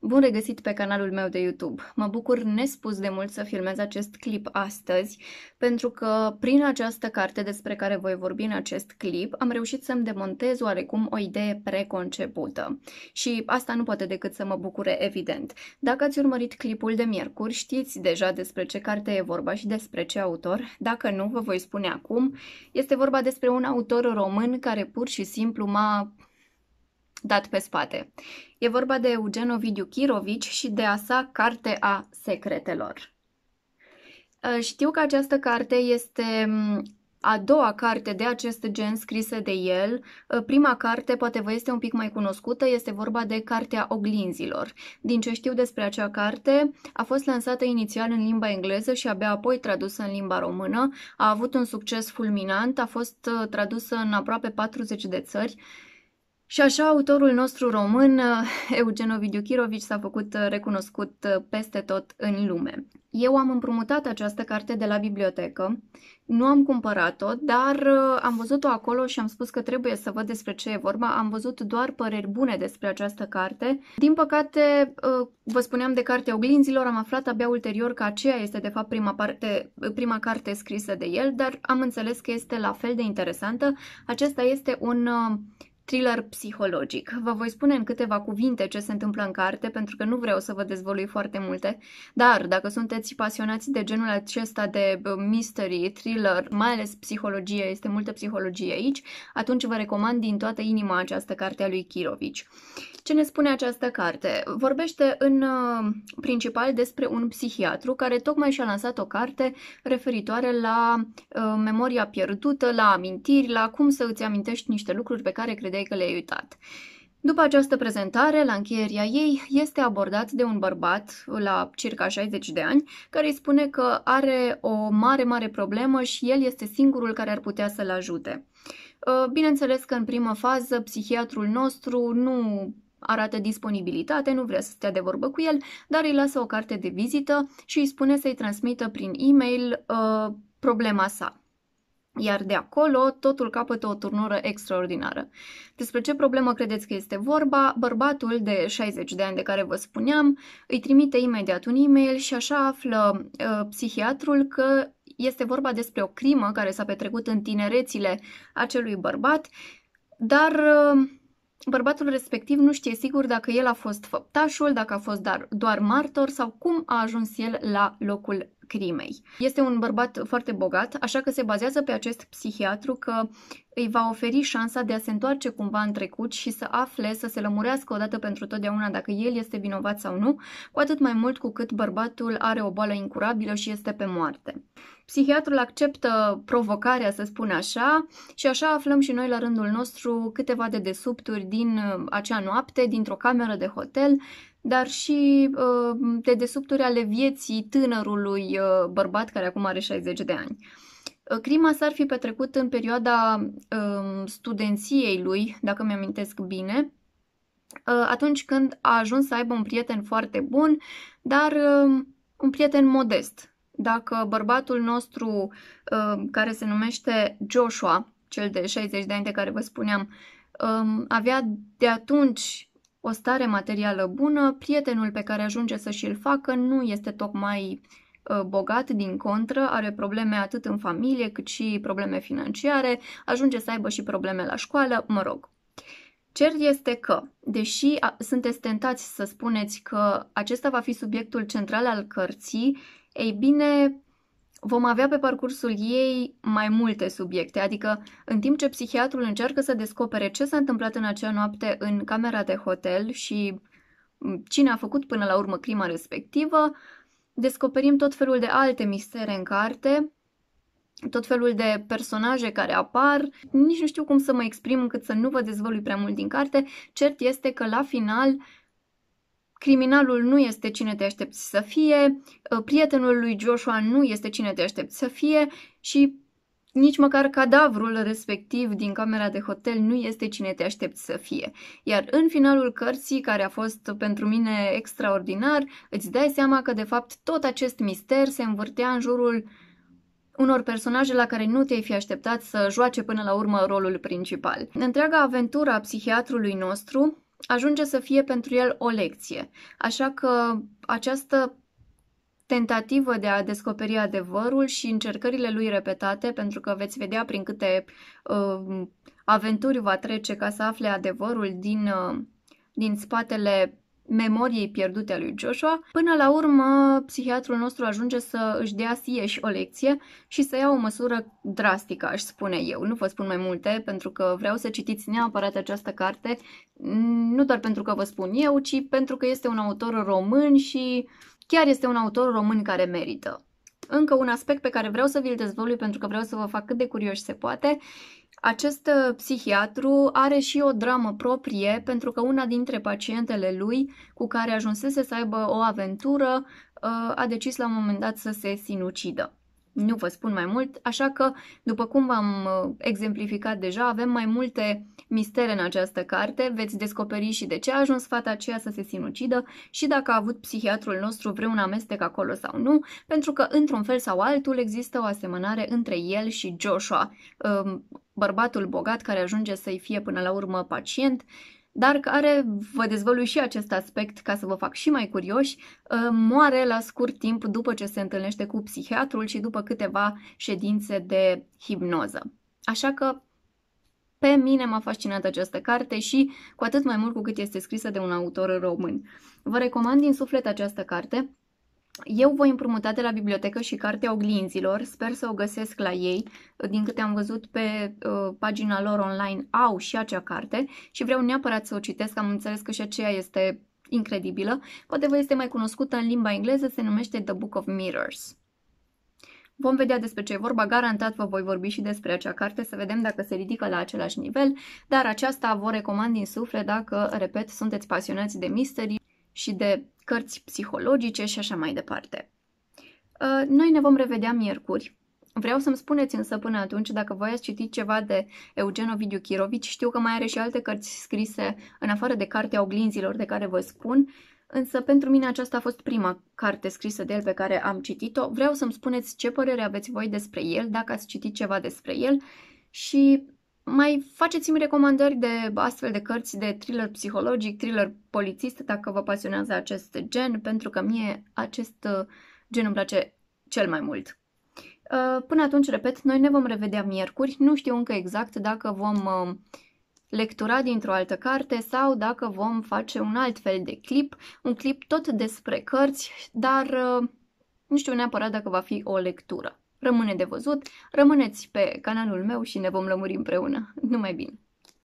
Bun regăsit pe canalul meu de YouTube! Mă bucur nespus de mult să filmez acest clip astăzi, pentru că prin această carte despre care voi vorbi în acest clip, am reușit să-mi demontez oarecum o idee preconcepută. Și asta nu poate decât să mă bucure, evident. Dacă ați urmărit clipul de miercuri, știți deja despre ce carte e vorba și despre ce autor. Dacă nu, vă voi spune acum. Este vorba despre un autor român care pur și simplu m-a dat pe spate. E vorba de Eugen Ovidiu Chirovici și de a sa Carte a Secretelor. Ă, știu că această carte este a doua carte de acest gen scrisă de el. Ă, prima carte, poate vă este un pic mai cunoscută, este vorba de Cartea Oglinzilor. Din ce știu despre acea carte, a fost lansată inițial în limba engleză și abia apoi tradusă în limba română. A avut un succes fulminant, a fost ă, tradusă în aproape 40 de țări și așa autorul nostru român, Eugen Ovidiu s-a făcut uh, recunoscut uh, peste tot în lume. Eu am împrumutat această carte de la bibliotecă, nu am cumpărat-o, dar uh, am văzut-o acolo și am spus că trebuie să văd despre ce e vorba. Am văzut doar păreri bune despre această carte. Din păcate, vă spuneam de cartea oglinzilor, am aflat abia ulterior că aceea este de fapt prima, parte, prima carte scrisă de el, dar am înțeles că este la fel de interesantă. Acesta este un thriller psihologic. Vă voi spune în câteva cuvinte ce se întâmplă în carte, pentru că nu vreau să vă dezvolui foarte multe, dar dacă sunteți pasionați de genul acesta de mystery, thriller, mai ales psihologie, este multă psihologie aici, atunci vă recomand din toată inima această carte a lui Kirovici. Ce ne spune această carte? Vorbește în ă, principal despre un psihiatru care tocmai și-a lansat o carte referitoare la uh, memoria pierdută, la amintiri, la cum să îți amintești niște lucruri pe care credeți credeai că le-ai uitat. După această prezentare, la încheierea ei, este abordat de un bărbat la circa 60 de ani, care îi spune că are o mare, mare problemă și el este singurul care ar putea să-l ajute. Ă, bineînțeles că în primă fază psihiatrul nostru nu arată disponibilitate, nu vrea să stea de vorbă cu el, dar îi lasă o carte de vizită și îi spune să-i transmită prin e-mail uh, problema sa iar de acolo totul capătă o turnură extraordinară. Despre ce problemă credeți că este vorba? Bărbatul de 60 de ani de care vă spuneam îi trimite imediat un e-mail și așa află uh, psihiatrul că este vorba despre o crimă care s-a petrecut în tinerețile acelui bărbat, dar uh, bărbatul respectiv nu știe sigur dacă el a fost făptașul, dacă a fost dar, doar martor sau cum a ajuns el la locul crimei. Este un bărbat foarte bogat, așa că se bazează pe acest psihiatru că îi va oferi șansa de a se întoarce cumva în trecut și să afle, să se lămurească odată pentru totdeauna dacă el este vinovat sau nu, cu atât mai mult cu cât bărbatul are o boală incurabilă și este pe moarte. Psihiatrul acceptă provocarea, să spun așa, și așa aflăm și noi la rândul nostru câteva de desubturi din uh, acea noapte, dintr-o cameră de hotel, dar și uh, de desubturi ale vieții tânărului uh, bărbat care acum are 60 de ani. Ă, crima s-ar fi petrecut în perioada ă, studenției lui, dacă mi-amintesc bine, ă, atunci când a ajuns să aibă un prieten foarte bun, dar un prieten modest. Dacă bărbatul nostru, care se numește Joshua, cel de 60 de ani de care vă spuneam, avea de atunci o stare materială bună, prietenul pe care ajunge să și-l facă nu este tocmai uh, Uh, bogat, din contră, are probleme atât în familie cât și probleme financiare, ajunge să aibă și probleme la școală, mă rog. Cer este că, deși sunteți tentați să spuneți că acesta va fi subiectul central al cărții, ei bine, vom avea pe parcursul ei mai multe subiecte, adică în timp ce psihiatrul încearcă să descopere ce s-a întâmplat în acea noapte în camera de hotel și mm, cine a făcut până la urmă crima respectivă, descoperim tot felul de alte mistere în carte, tot felul de personaje care apar, nici nu știu cum să mă exprim încât să nu vă dezvălui prea mult din carte, cert este că la final criminalul nu este cine te aștepți să fie, prietenul lui Joshua nu este cine te aștepți să fie și nici măcar cadavrul respectiv din camera de hotel nu este cine te aștepți să fie. Iar în finalul cărții, care a fost pentru mine extraordinar, îți dai seama că de fapt tot acest mister se învârtea în jurul unor personaje la care nu te-ai fi așteptat să joace până la urmă rolul principal. Întreaga aventura a psihiatrului nostru ajunge să fie pentru el o lecție. Așa că această tentativă de a descoperi adevărul și încercările lui repetate, pentru că veți vedea prin câte uh, aventuri va trece ca să afle adevărul din, uh, din spatele memoriei pierdute a lui Joshua. Până la urmă, psihiatrul nostru ajunge să își dea sieși o lecție și să ia o măsură drastică, aș spune eu. Nu vă spun mai multe, pentru că vreau să citiți neapărat această carte, nu doar pentru că vă spun eu, ci pentru că este un autor român și Chiar este un autor român care merită. Încă un aspect pe care vreau să vi-l dezvălui pentru că vreau să vă fac cât de curioși se poate. Acest uh, psihiatru are și o dramă proprie pentru că una dintre pacientele lui cu care ajunsese să aibă o aventură uh, a decis la un moment dat să se sinucidă. Nu vă spun mai mult, așa că, după cum v-am uh, exemplificat deja, avem mai multe mistere în această carte, veți descoperi și de ce a ajuns fata aceea să se sinucidă și dacă a avut psihiatrul nostru vreun amestec acolo sau nu, pentru că, într-un fel sau altul, există o asemănare între el și Joshua, um, bărbatul bogat care ajunge să-i fie până la urmă pacient dar care, vă dezvălui și acest aspect ca să vă fac și mai curioși, ă, moare la scurt timp după ce se întâlnește cu psihiatrul și după câteva ședințe de hipnoză. Așa că pe mine m-a fascinat această carte și cu atât mai mult cu cât este scrisă de un autor român. Vă recomand din suflet această carte, eu voi împrumuta de la bibliotecă și cartea oglinzilor, sper să o găsesc la ei, din câte am văzut pe uh, pagina lor online au și acea carte și vreau neapărat să o citesc, am înțeles că și aceea este incredibilă, poate vă este mai cunoscută în limba engleză, se numește The Book of Mirrors. Vom vedea despre ce e vorba, garantat vă voi vorbi și despre acea carte, să vedem dacă se ridică la același nivel, dar aceasta vă recomand din suflet dacă, repet, sunteți pasionați de misterii și de cărți psihologice și așa mai departe. Uh, noi ne vom revedea miercuri. Vreau să-mi spuneți însă până atunci dacă voi ați citit ceva de Eugen Ovidiu Chirovici. Știu că mai are și alte cărți scrise în afară de cartea oglinzilor de care vă spun, însă pentru mine aceasta a fost prima carte scrisă de el pe care am citit-o. Vreau să-mi spuneți ce părere aveți voi despre el, dacă ați citit ceva despre el și mai faceți-mi recomandări de astfel de cărți de thriller psihologic, thriller polițist, dacă vă pasionează acest gen, pentru că mie acest uh, gen îmi place cel mai mult. Uh, până atunci, repet, noi ne vom revedea miercuri, nu știu încă exact dacă vom uh, lectura dintr-o altă carte sau dacă vom face un alt fel de clip, un clip tot despre cărți, dar nu știu neapărat dacă va fi o lectură. Rămâne de văzut, rămâneți pe canalul meu și ne vom lămuri împreună. Numai bine!